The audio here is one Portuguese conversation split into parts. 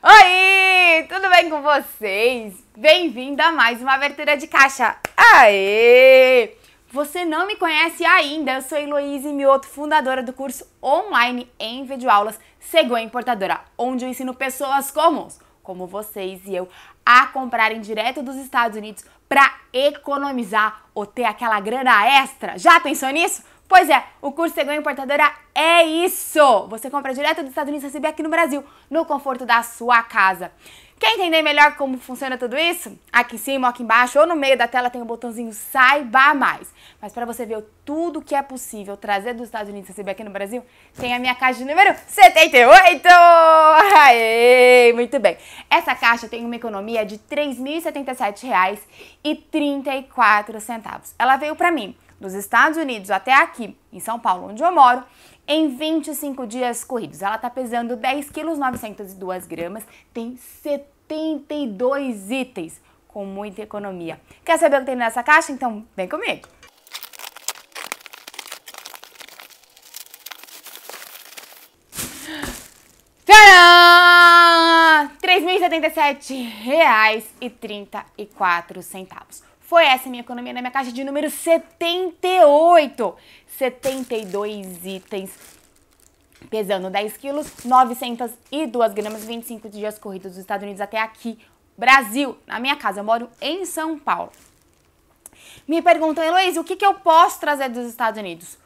Oi, tudo bem com vocês? Bem-vinda a mais uma abertura de caixa. Aê! Você não me conhece ainda, eu sou Heloísa Mioto, fundadora do curso online em videoaulas Segua Importadora, onde eu ensino pessoas comuns, como vocês e eu, a comprarem direto dos Estados Unidos para economizar ou ter aquela grana extra. Já pensou nisso? Pois é, o curso Cegonha Importadora é isso! Você compra direto dos Estados Unidos e recebe aqui no Brasil, no conforto da sua casa. Quer entender melhor como funciona tudo isso? Aqui em cima, aqui embaixo ou no meio da tela tem o um botãozinho Saiba Mais. Mas para você ver tudo que é possível trazer dos Estados Unidos e receber aqui no Brasil, tem a minha caixa de número 78! Aê, muito bem! Essa caixa tem uma economia de R$ 3.077,34. Ela veio para mim dos Estados Unidos até aqui, em São Paulo, onde eu moro, em 25 dias corridos. Ela está pesando 10 quilos 902 gramas, tem 72 itens, com muita economia. Quer saber o que tem nessa caixa? Então vem comigo! R$ 3.077,34. Foi essa minha economia na minha caixa de número 78. 72 itens pesando 10 quilos, 902 gramas, 25 dias corridos dos Estados Unidos até aqui, Brasil, na minha casa. Eu moro em São Paulo. Me perguntam, Heloísa, o que, que eu posso trazer dos Estados Unidos?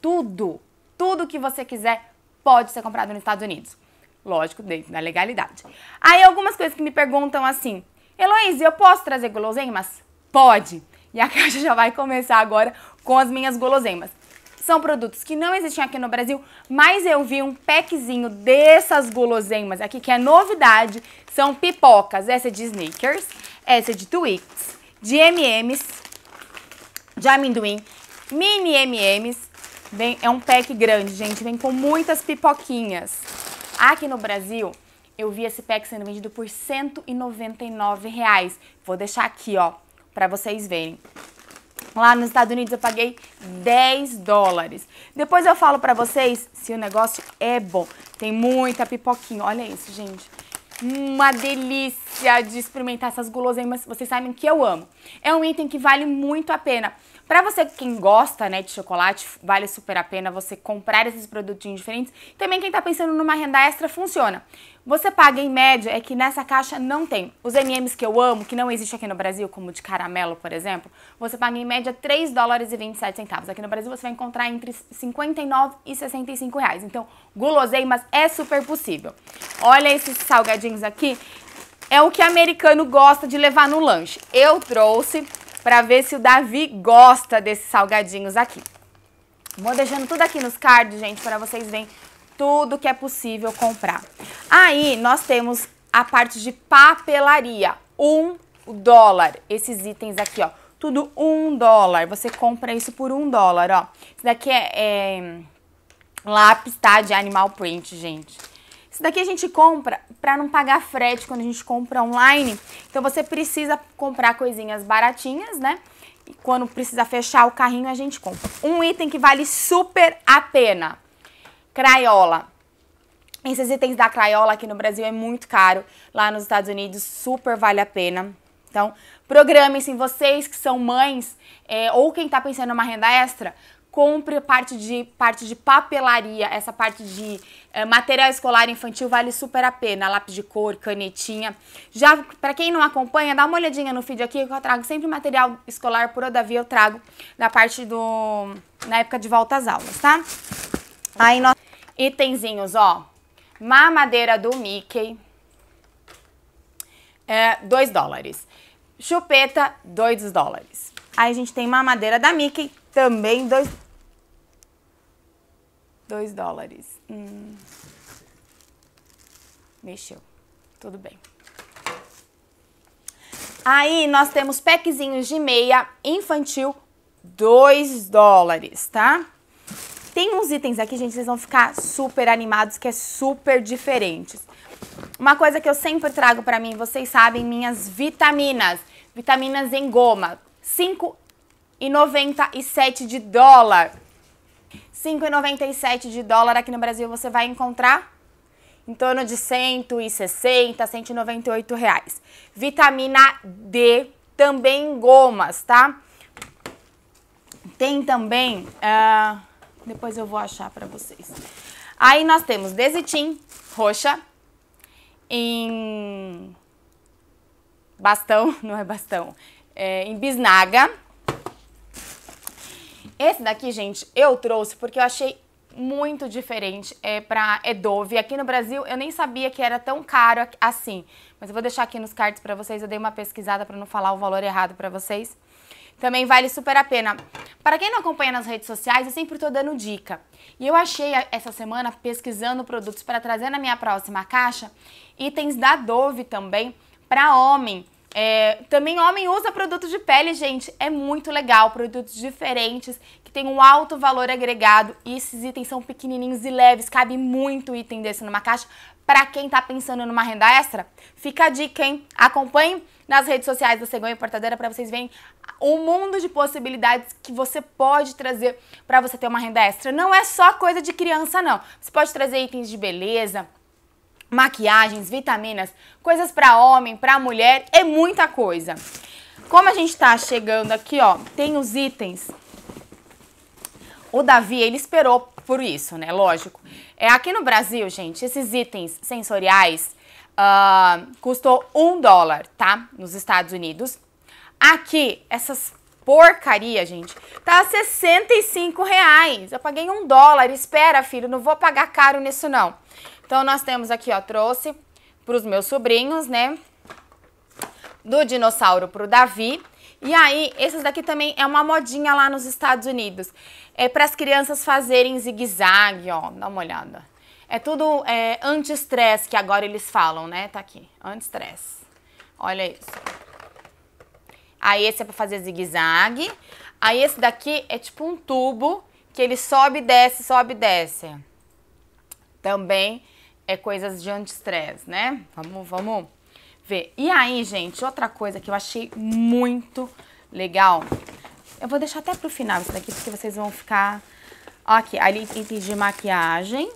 Tudo, tudo que você quiser pode ser comprado nos Estados Unidos. Lógico, dentro da legalidade. Aí algumas coisas que me perguntam assim, Heloísa, eu posso trazer guloseimas? Pode! E a caixa já vai começar agora com as minhas guloseimas. São produtos que não existem aqui no Brasil, mas eu vi um packzinho dessas guloseimas aqui, que é novidade. São pipocas. Essa é de Snickers, essa é de Twix, de M&M's, de amendoim, mini M&M's. é um pack grande, gente. Vem com muitas pipoquinhas. Aqui no Brasil, eu vi esse pack sendo vendido por R$ 199. Reais. Vou deixar aqui, ó para vocês verem. Lá nos Estados Unidos eu paguei 10 dólares. Depois eu falo para vocês se o negócio é bom. Tem muita pipoquinha. Olha isso, gente. Uma delícia de experimentar essas guloseimas. Vocês sabem que eu amo. É um item que vale muito a pena. Para você quem gosta, né, de chocolate, vale super a pena você comprar esses produtinhos diferentes. Também quem tá pensando numa renda extra funciona. Você paga em média é que nessa caixa não tem. Os M&M's que eu amo, que não existe aqui no Brasil, como de caramelo, por exemplo, você paga em média 3 dólares e 27 centavos. Aqui no Brasil você vai encontrar entre 59 e 65 reais. Então, guloseimas é super possível. Olha esses salgadinhos aqui. É o que americano gosta de levar no lanche. Eu trouxe para ver se o Davi gosta desses salgadinhos aqui. Vou deixando tudo aqui nos cards, gente, para vocês verem tudo que é possível comprar. Aí nós temos a parte de papelaria, um dólar. Esses itens aqui, ó, tudo um dólar. Você compra isso por um dólar, ó. Isso daqui é, é lápis, tá? De animal print, gente. Isso daqui a gente compra para não pagar frete quando a gente compra online. Então você precisa comprar coisinhas baratinhas, né? E quando precisa fechar o carrinho, a gente compra. Um item que vale super a pena. Craiola. Esses itens da Craiola aqui no Brasil é muito caro. Lá nos Estados Unidos, super vale a pena. Então, programem-se, vocês que são mães é, ou quem está pensando em uma renda extra, compre parte de, parte de papelaria, essa parte de é, material escolar infantil vale super a pena, lápis de cor, canetinha. Já para quem não acompanha, dá uma olhadinha no feed aqui que eu trago sempre material escolar por Odavia, eu trago na parte do na época de volta às aulas, tá? Aí nós itenzinhos, ó. Mamadeira do Mickey. É, 2 dólares. Chupeta, 2 dólares. Aí a gente tem mamadeira da Mickey, também 2 2 dólares. Hum. Mexeu. Tudo bem. Aí nós temos packzinhos de meia infantil, 2 dólares, tá? Tem uns itens aqui, gente, vocês vão ficar super animados, que é super diferentes. Uma coisa que eu sempre trago para mim, vocês sabem, minhas vitaminas. Vitaminas em goma, 5,97 de dólar. 5,97 de dólar aqui no Brasil você vai encontrar em torno de 160, 198 reais. Vitamina D, também gomas, tá? Tem também, uh, depois eu vou achar para vocês. Aí nós temos desitim roxa em bastão, não é bastão, é, em bisnaga esse daqui, gente, eu trouxe porque eu achei muito diferente é para é Aqui no Brasil eu nem sabia que era tão caro assim, mas eu vou deixar aqui nos cards para vocês. Eu dei uma pesquisada para não falar o valor errado para vocês. Também vale super a pena. Para quem não acompanha nas redes sociais, eu sempre estou dando dica. E eu achei essa semana pesquisando produtos para trazer na minha próxima caixa itens da Dove também para homem é, também homem usa produtos de pele, gente. É muito legal. Produtos diferentes que tem um alto valor agregado. E esses itens são pequenininhos e leves. Cabe muito item desse numa caixa. Para quem tá pensando numa renda extra, fica a dica, hein? Acompanhe nas redes sociais da Cegonha Portadeira para vocês verem o mundo de possibilidades que você pode trazer para você ter uma renda extra. Não é só coisa de criança, não. Você pode trazer itens de beleza, maquiagens, vitaminas, coisas para homem, para mulher, é muita coisa. Como a gente tá chegando aqui, ó, tem os itens. O Davi, ele esperou por isso, né? Lógico. É, aqui no Brasil, gente, esses itens sensoriais uh, custou um dólar, tá? Nos Estados Unidos. Aqui, essas porcaria, gente, tá a 65 reais. Eu paguei um dólar. Espera, filho, não vou pagar caro nisso, não. Então, nós temos aqui, ó, trouxe para os meus sobrinhos, né? Do dinossauro para o Davi. E aí, esses daqui também é uma modinha lá nos Estados Unidos. É para as crianças fazerem zigue-zague, ó. Dá uma olhada. É tudo é, anti-estresse que agora eles falam, né? Tá aqui, anti-estresse. Olha isso. Aí esse é para fazer zigue-zague. Aí esse daqui é tipo um tubo que ele sobe e desce, sobe e desce. Também é coisas de anti-estresse, né? Vamos, vamos ver. E aí, gente, outra coisa que eu achei muito legal. Eu vou deixar até pro final isso daqui, porque vocês vão ficar... Aqui, ali itens de maquiagem.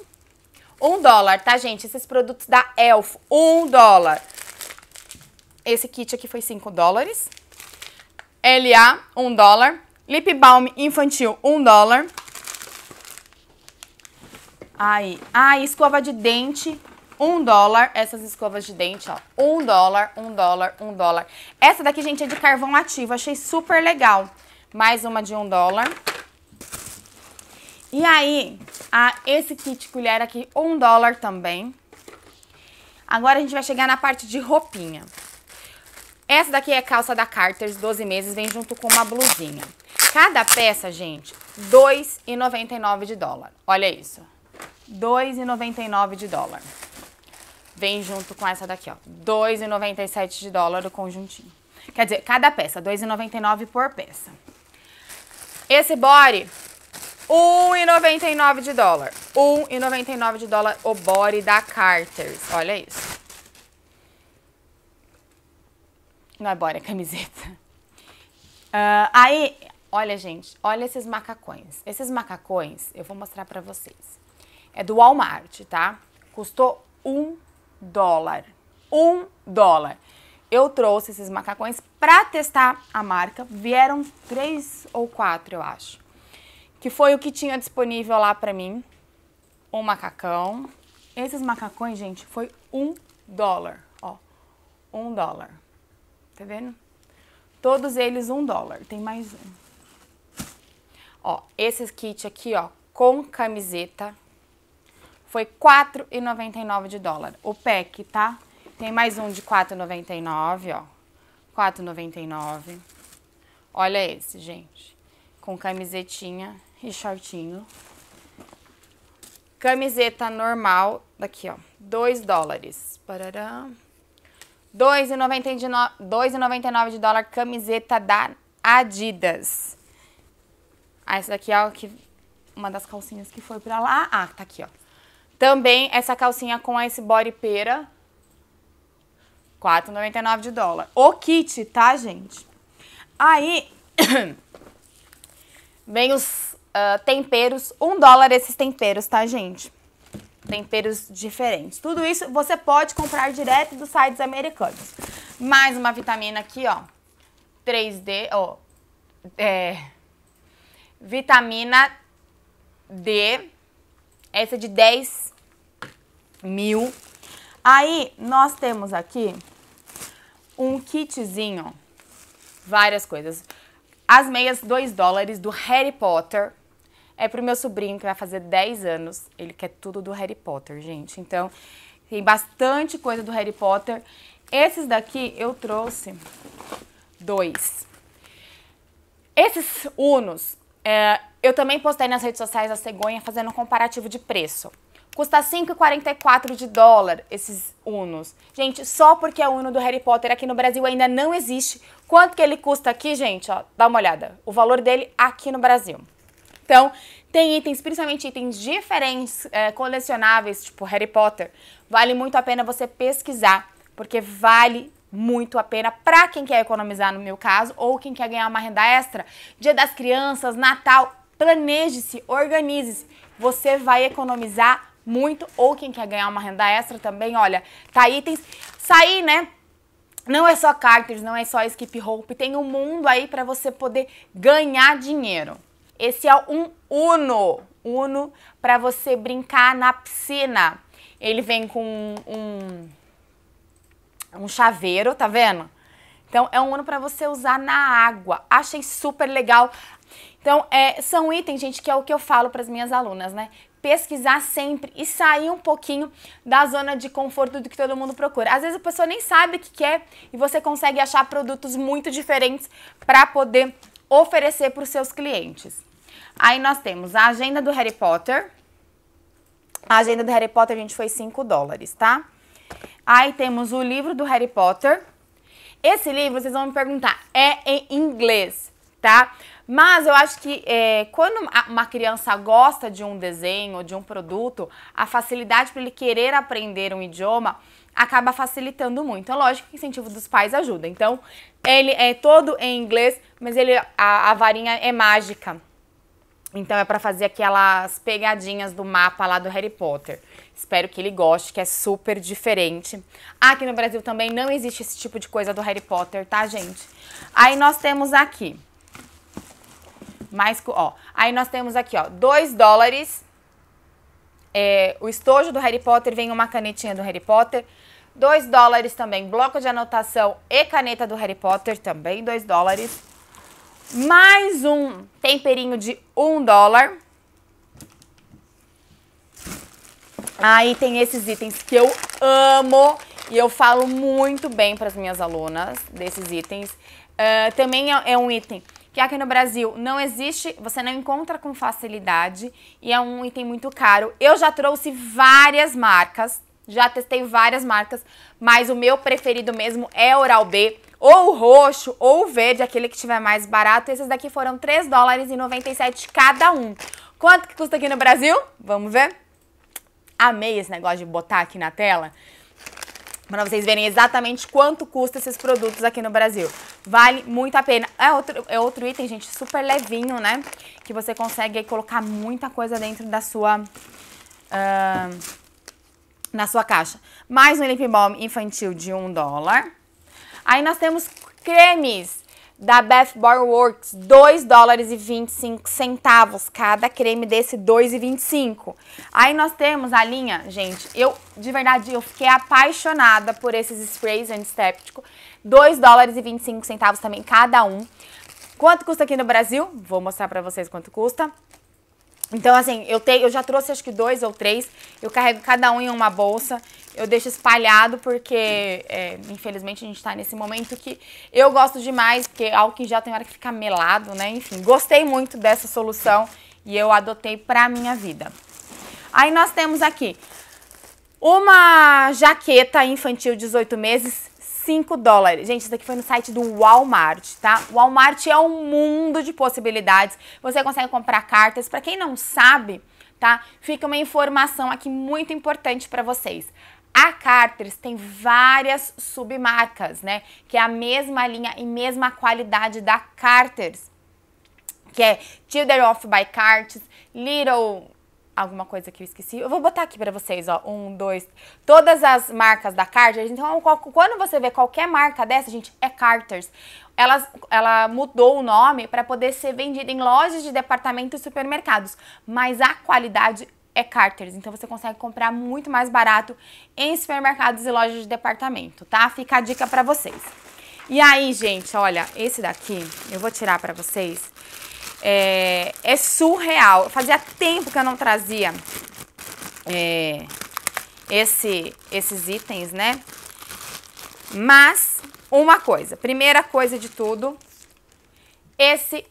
Um dólar, tá, gente? Esses produtos da Elf, um dólar. Esse kit aqui foi cinco dólares. LA, um dólar. Lip Balm infantil, um dólar. Aí, ah, escova de dente, um dólar. Essas escovas de dente, ó, um dólar, um dólar, um dólar. Essa daqui, gente, é de carvão ativo, achei super legal. Mais uma de um dólar. E aí, a, esse kit colher aqui, um dólar também. Agora a gente vai chegar na parte de roupinha. Essa daqui é calça da Carter's, 12 meses, vem junto com uma blusinha. Cada peça, gente, 2,99 de dólar. Olha isso. 2,99 de dólar. Vem junto com essa daqui, ó. 2,97 de dólar o conjuntinho. Quer dizer, cada peça, 2,99 por peça. Esse body, 1,99 de dólar. 1,99 de dólar o body da Carters. Olha isso. Não é body, é camiseta. Uh, aí, olha, gente, olha esses macacões. Esses macacões, eu vou mostrar pra vocês. É do Walmart, tá? Custou um dólar. Um dólar. Eu trouxe esses macacões para testar a marca. Vieram três ou quatro, eu acho. Que foi o que tinha disponível lá para mim. Um macacão. Esses macacões, gente, foi um dólar. Ó, um dólar. Tá vendo? Todos eles um dólar. Tem mais um. Ó, esse kit aqui, ó, com camiseta foi 4,99 de dólar. O pack, tá? Tem mais um de 4,99, ó. 4,99. Olha esse, gente. Com camisetinha e shortinho. Camiseta normal, daqui, ó. 2 dólares. Parará. 2,99 de dólar camiseta da Adidas. Ah, essa daqui é uma das calcinhas que foi pra lá. Ah, tá aqui, ó. Também essa calcinha com esse body pera, 4,99 de dólar. O kit, tá, gente? Aí vem os uh, temperos, 1 dólar esses temperos, tá, gente? Temperos diferentes. Tudo isso você pode comprar direto dos sites americanos. Mais uma vitamina aqui, ó. 3D, ó. É, vitamina D. Essa é de 10 mil. Aí nós temos aqui um kitzinho, várias coisas. As meias 2 dólares do Harry Potter. É pro meu sobrinho que vai fazer 10 anos. Ele quer tudo do Harry Potter, gente. Então, tem bastante coisa do Harry Potter. Esses daqui eu trouxe dois. Esses Unos, é, eu também postei nas redes sociais a cegonha fazendo um comparativo de preço. Custa 5,44 de dólar esses Unos. Gente, só porque é Uno do Harry Potter aqui no Brasil ainda não existe. Quanto que ele custa aqui, gente? Ó, dá uma olhada. O valor dele aqui no Brasil. Então, tem itens, principalmente itens diferentes, é, colecionáveis, tipo Harry Potter. Vale muito a pena você pesquisar, porque vale muito a pena para quem quer economizar, no meu caso, ou quem quer ganhar uma renda extra. Dia das Crianças, Natal, planeje-se, organize-se. Você vai economizar muito, ou quem quer ganhar uma renda extra também, olha, tá itens. Sair, né? Não é só carters, não é só skip rope, tem um mundo aí para você poder ganhar dinheiro. Esse é um Uno, Uno para você brincar na piscina. Ele vem com um, um chaveiro, tá vendo? Então é um Uno para você usar na água. Achei super legal. Então, é, são itens, gente, que é o que eu falo para as minhas alunas, né? pesquisar sempre e sair um pouquinho da zona de conforto do que todo mundo procura. Às vezes a pessoa nem sabe o que quer e você consegue achar produtos muito diferentes para poder oferecer para os seus clientes. Aí nós temos a agenda do Harry Potter. A agenda do Harry Potter, a gente, foi 5 dólares, tá? Aí temos o livro do Harry Potter. Esse livro, vocês vão me perguntar, é em inglês tá? Mas eu acho que é, quando uma criança gosta de um desenho, de um produto, a facilidade para ele querer aprender um idioma acaba facilitando muito. É lógico que o incentivo dos pais ajuda. Então, ele é todo em inglês, mas ele a, a varinha é mágica. Então é para fazer aquelas pegadinhas do mapa lá do Harry Potter. Espero que ele goste, que é super diferente. Aqui no Brasil também não existe esse tipo de coisa do Harry Potter, tá, gente? Aí nós temos aqui mais, ó. Aí nós temos aqui, ó, 2 dólares. É, o estojo do Harry Potter vem uma canetinha do Harry Potter. 2 dólares também, bloco de anotação e caneta do Harry Potter, também 2 dólares. Mais um temperinho de 1 um dólar. Aí tem esses itens que eu amo e eu falo muito bem para as minhas alunas desses itens. Uh, também é, é um item que aqui no Brasil não existe, você não encontra com facilidade e é um item muito caro. Eu já trouxe várias marcas, já testei várias marcas, mas o meu preferido mesmo é Oral B, ou o roxo ou o verde, aquele que tiver mais barato. Esses daqui foram 3 dólares e 97 cada um. Quanto que custa aqui no Brasil? Vamos ver? Amei esse negócio de botar aqui na tela para vocês verem exatamente quanto custa esses produtos aqui no Brasil. Vale muito a pena. É outro, é outro item, gente, super levinho, né? Que você consegue colocar muita coisa dentro da sua... Uh, na sua caixa. Mais um lip balm infantil de um dólar. Aí nós temos cremes da Bath Bar Works, 2 dólares e 25 centavos cada creme desse 2,25. Aí nós temos a linha, gente, eu de verdade eu fiquei apaixonada por esses sprays antissépticos, 2 dólares e 25 centavos também cada um. Quanto custa aqui no Brasil? Vou mostrar para vocês quanto custa. Então, assim, eu, te, eu já trouxe acho que dois ou três. Eu carrego cada um em uma bolsa. Eu deixo espalhado porque, é, infelizmente, a gente tá nesse momento que eu gosto demais, porque algo que já tem hora que fica melado, né? Enfim, gostei muito dessa solução e eu adotei pra minha vida. Aí nós temos aqui uma jaqueta infantil 18 meses 5 dólares. Gente, isso aqui foi no site do Walmart, tá? O Walmart é um mundo de possibilidades. Você consegue comprar cartas. Para quem não sabe, tá? Fica uma informação aqui muito importante para vocês. A Carters tem várias submarcas, né? Que é a mesma linha e mesma qualidade da Carters. Que é Children of by Carter's, Little alguma coisa que eu esqueci. Eu vou botar aqui para vocês, ó. Um, dois. Todas as marcas da Carter. Então, quando você vê qualquer marca dessa, gente, é Carters. Ela, ela mudou o nome para poder ser vendida em lojas de departamento e supermercados. Mas a qualidade é Carters. Então você consegue comprar muito mais barato em supermercados e lojas de departamento, tá? Fica a dica para vocês. E aí, gente, olha, esse daqui eu vou tirar para vocês. É, é surreal. Fazia tempo que eu não trazia é, esse, esses itens, né? Mas, uma coisa. Primeira coisa de tudo, esse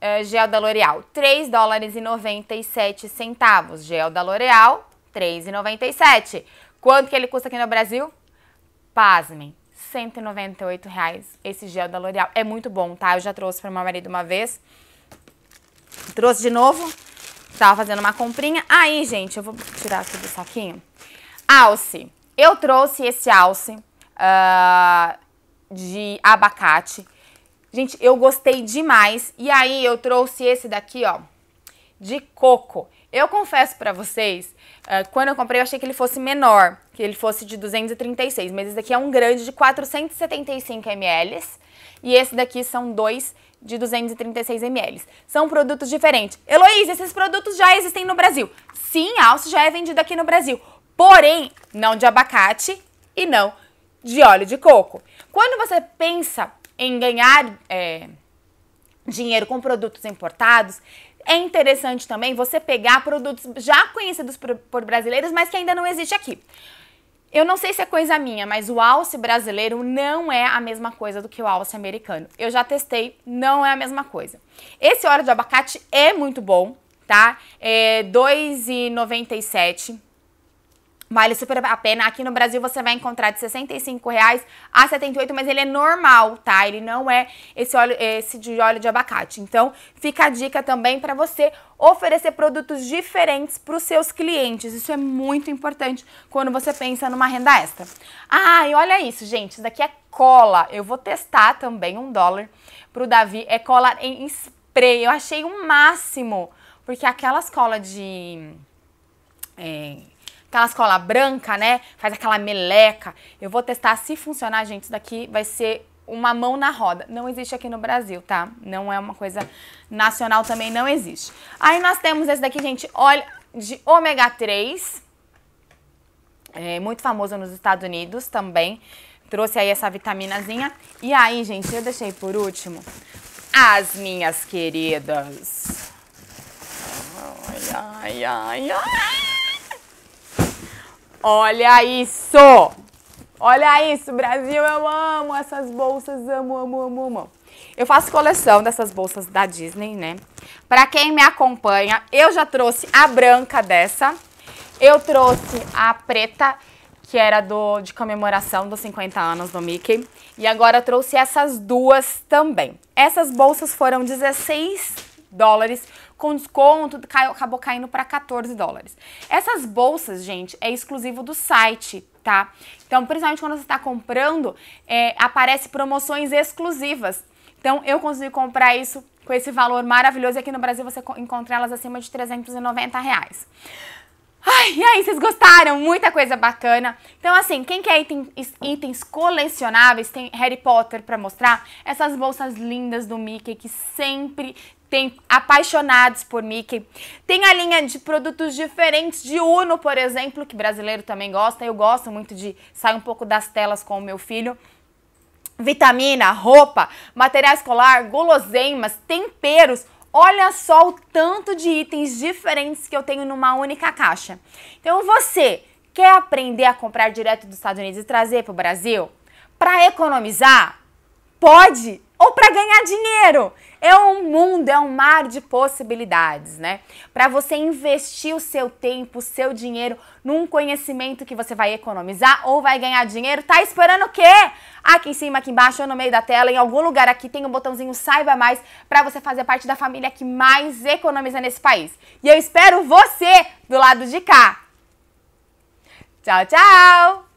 é, gel da L'Oreal. 3 dólares e 97 centavos. Gel da L'Oreal, 3,97. Quanto que ele custa aqui no Brasil? Pasmem, 198 reais. Esse gel da L'Oreal é muito bom, tá? Eu já trouxe para meu marido uma vez. Trouxe de novo. Tava fazendo uma comprinha. Aí, gente, eu vou tirar aqui do saquinho. Alce. Eu trouxe esse alce uh, de abacate. Gente, eu gostei demais. E aí, eu trouxe esse daqui, ó, de coco. Eu confesso para vocês, uh, quando eu comprei, eu achei que ele fosse menor, que ele fosse de 236, mas esse daqui é um grande de 475 ml. E esse daqui são dois de 236 ml. São produtos diferentes. Heloísa, esses produtos já existem no Brasil. Sim, alce já é vendido aqui no Brasil. Porém, não de abacate e não de óleo de coco. Quando você pensa em ganhar é, dinheiro com produtos importados, é interessante também você pegar produtos já conhecidos por, por brasileiros, mas que ainda não existe aqui. Eu não sei se é coisa minha, mas o alce brasileiro não é a mesma coisa do que o alce americano. Eu já testei, não é a mesma coisa. Esse óleo de abacate é muito bom, tá? É 2,97 Vale super a pena. Aqui no Brasil você vai encontrar de R$ 65,00 a R$ 78,00, mas ele é normal, tá? Ele não é esse óleo esse de óleo de abacate. Então, fica a dica também para você oferecer produtos diferentes para os seus clientes. Isso é muito importante quando você pensa numa renda extra. Ah, e olha isso, gente. Isso daqui é cola. Eu vou testar também um dólar para o Davi. É cola em spray. Eu achei o um máximo, porque aquelas cola de... É, aquelas cola branca, né? Faz aquela meleca. Eu vou testar se funcionar, gente. Isso daqui vai ser uma mão na roda. Não existe aqui no Brasil, tá? Não é uma coisa nacional também, não existe. Aí nós temos esse daqui, gente, olha de ômega 3. É muito famoso nos Estados Unidos também. Trouxe aí essa vitaminazinha. E aí, gente, eu deixei por último as minhas queridas. Ai, ai, ai, ai. Olha isso! Olha isso, Brasil, eu amo essas bolsas, amo, amo, amo, amo. Eu faço coleção dessas bolsas da Disney, né? Pra quem me acompanha, eu já trouxe a branca dessa. Eu trouxe a preta, que era do, de comemoração dos 50 anos do Mickey. E agora trouxe essas duas também. Essas bolsas foram 16 dólares com desconto, caiu, acabou caindo para 14 dólares. Essas bolsas, gente, é exclusivo do site, tá? Então, principalmente quando você está comprando, é, aparece promoções exclusivas. Então, eu consegui comprar isso com esse valor maravilhoso. E aqui no Brasil você encontra elas acima de 390 reais. Ai, e aí, vocês gostaram? Muita coisa bacana. Então, assim, quem quer itens itens colecionáveis, tem Harry Potter para mostrar, essas bolsas lindas do Mickey que sempre tem apaixonados por Mickey. Tem a linha de produtos diferentes de Uno, por exemplo, que brasileiro também gosta. Eu gosto muito de sair um pouco das telas com o meu filho. Vitamina, roupa, material escolar, guloseimas, temperos. Olha só o tanto de itens diferentes que eu tenho numa única caixa. Então você quer aprender a comprar direto dos Estados Unidos e trazer para o Brasil para economizar? Pode! ou para ganhar dinheiro. É um mundo, é um mar de possibilidades, né? Para você investir o seu tempo, o seu dinheiro num conhecimento que você vai economizar ou vai ganhar dinheiro, tá esperando o quê? Aqui em cima, aqui embaixo, ou no meio da tela, em algum lugar aqui tem um botãozinho saiba mais para você fazer parte da família que mais economiza nesse país. E eu espero você do lado de cá. Tchau, tchau.